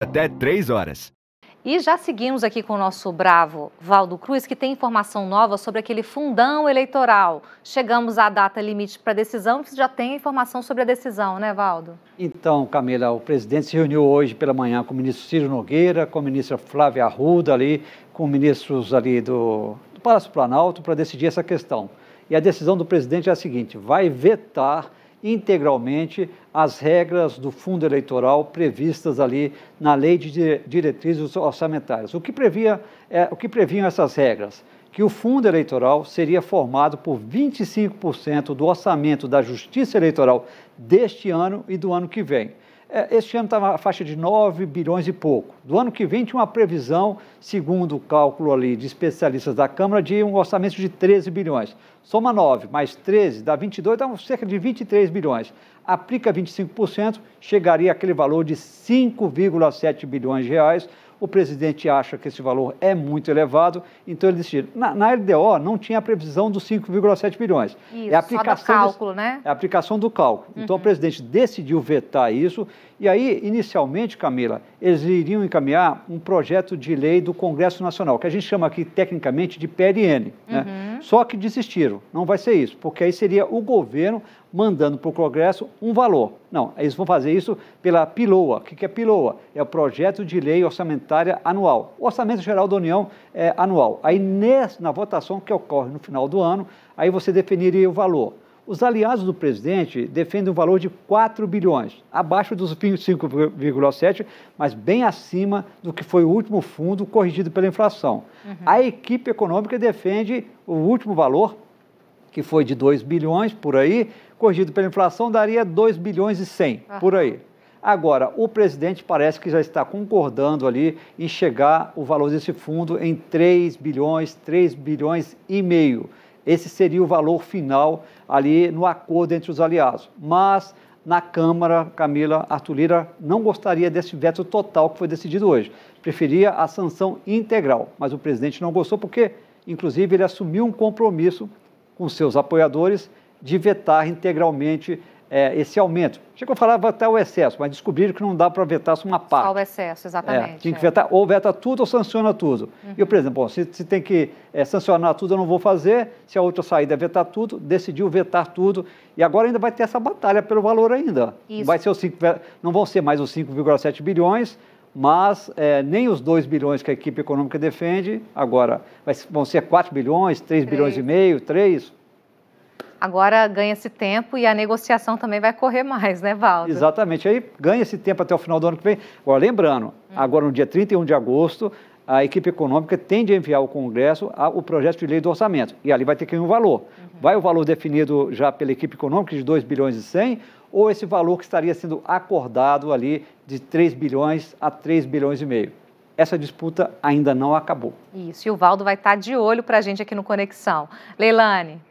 até 3 horas. E já seguimos aqui com o nosso bravo Valdo Cruz, que tem informação nova sobre aquele fundão eleitoral. Chegamos à data limite para decisão, você já tem informação sobre a decisão, né, Valdo? Então, Camila, o presidente se reuniu hoje pela manhã com o ministro Ciro Nogueira, com a ministra Flávia Arruda ali, com ministros ali do, do Palácio Planalto para decidir essa questão. E a decisão do presidente é a seguinte: vai vetar integralmente as regras do fundo eleitoral previstas ali na Lei de Diretrizes Orçamentárias. O que, previa, é, o que previam essas regras? Que o fundo eleitoral seria formado por 25% do orçamento da Justiça Eleitoral deste ano e do ano que vem. É, este ano estava tá na faixa de 9 bilhões e pouco. Do ano que vem tinha uma previsão, segundo o cálculo ali de especialistas da Câmara, de um orçamento de 13 bilhões. Soma 9 mais 13 dá 22, dá cerca de 23 bilhões. Aplica 25%, chegaria aquele valor de 5,7 bilhões de reais o presidente acha que esse valor é muito elevado, então ele decidiu. Na, na LDO não tinha a previsão dos 5,7 bilhões. É isso, né? é a aplicação do cálculo, né? É a aplicação do cálculo. Uhum. Então o uhum. presidente decidiu vetar isso e aí, inicialmente, Camila, eles iriam encaminhar um projeto de lei do Congresso Nacional, que a gente chama aqui tecnicamente de PLN, né? uhum. né? Uhum. Só que desistiram. Não vai ser isso, porque aí seria o governo mandando para o Congresso um valor. Não, eles vão fazer isso pela PILOA. O que é PILOA? É o Projeto de Lei Orçamentária Anual. O Orçamento Geral da União é anual. Aí, nessa, na votação que ocorre no final do ano, aí você definiria o valor. Os aliados do presidente defendem um valor de 4 bilhões, abaixo dos 5,7, mas bem acima do que foi o último fundo corrigido pela inflação. Uhum. A equipe econômica defende o último valor, que foi de 2 bilhões por aí, corrigido pela inflação daria 2 bilhões e 100 por aí. Agora, o presidente parece que já está concordando ali em chegar o valor desse fundo em 3 bilhões, 3 bilhões e meio. Esse seria o valor final ali no acordo entre os aliados. Mas na Câmara, Camila Arthur Lira não gostaria desse veto total que foi decidido hoje. Preferia a sanção integral, mas o presidente não gostou porque, inclusive, ele assumiu um compromisso com seus apoiadores de vetar integralmente é, esse aumento. Chegou a falar vetar o excesso, mas descobriram que não dá para vetar só uma parte. Só o excesso, é, exatamente. É, tinha que vetar, ou veta tudo ou sanciona tudo. Uhum. E o uhum. presidente, bom, se, se tem que é, sancionar tudo, eu não vou fazer. Se a outra saída é vetar tudo, decidiu vetar tudo. E agora ainda vai ter essa batalha pelo valor ainda. Isso. Vai ser os cinco não vão ser mais os 5,7 bilhões, mas é, nem os 2 bilhões que a equipe econômica defende, agora vão ser 4 bilhões, 3 bilhões e meio, 3. Agora ganha-se tempo e a negociação também vai correr mais, né, Valdo? Exatamente. Aí ganha esse tempo até o final do ano que vem. Agora, lembrando, hum. agora no dia 31 de agosto, a equipe econômica tem de enviar ao Congresso o projeto de lei do orçamento. E ali vai ter que ir um valor. Uhum. Vai o valor definido já pela equipe econômica de 2 bilhões e 100 ou esse valor que estaria sendo acordado ali de 3 bilhões a 3 bilhões e meio. Essa disputa ainda não acabou. Isso, e o Valdo vai estar de olho para a gente aqui no Conexão. Leilane,